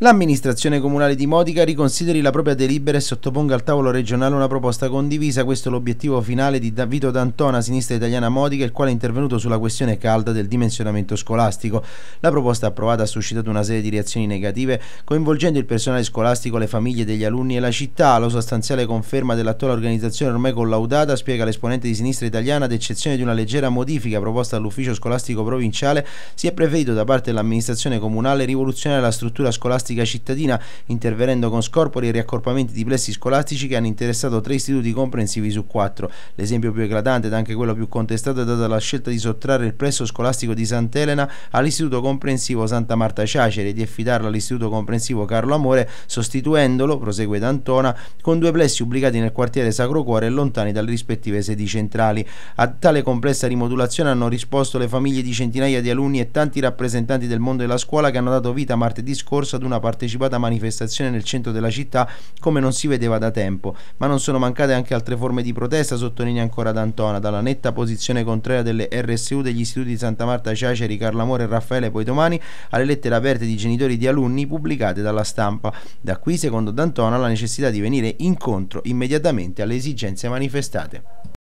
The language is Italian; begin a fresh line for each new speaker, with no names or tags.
L'amministrazione comunale di Modica riconsideri la propria delibera e sottoponga al tavolo regionale una proposta condivisa. Questo è l'obiettivo finale di Vito D'Antona, sinistra italiana Modica, il quale è intervenuto sulla questione calda del dimensionamento scolastico. La proposta approvata ha suscitato una serie di reazioni negative, coinvolgendo il personale scolastico, le famiglie degli alunni e la città. La sostanziale conferma dell'attuale organizzazione ormai collaudata, spiega l'esponente di sinistra italiana, ad eccezione di una leggera modifica proposta all'ufficio scolastico provinciale, si è preferito da parte dell'amministrazione comunale rivoluzionare la struttura scolastica scolastica cittadina intervenendo con scorpori e riaccorpamenti di plessi scolastici che hanno interessato tre istituti comprensivi su quattro. L'esempio più eclatante ed anche quello più contestato è data la scelta di sottrarre il plesso scolastico di Sant'Elena all'istituto comprensivo Santa Marta Ciacere e di affidarlo all'istituto comprensivo Carlo Amore sostituendolo, prosegue D'Antona, con due plessi ubicati nel quartiere Sacro Cuore e lontani dalle rispettive sedi centrali. A tale complessa rimodulazione hanno risposto le famiglie di centinaia di alunni e tanti rappresentanti del mondo della scuola che hanno dato vita martedì scorso ad una una partecipata manifestazione nel centro della città come non si vedeva da tempo, ma non sono mancate anche altre forme di protesta, sottolinea ancora D'Antona, dalla netta posizione contraria delle RSU degli istituti di Santa Marta, Ciaceri, Carlamore e Raffaele poi domani alle lettere aperte di genitori di alunni pubblicate dalla stampa. Da qui, secondo D'Antona, la necessità di venire incontro immediatamente alle esigenze manifestate.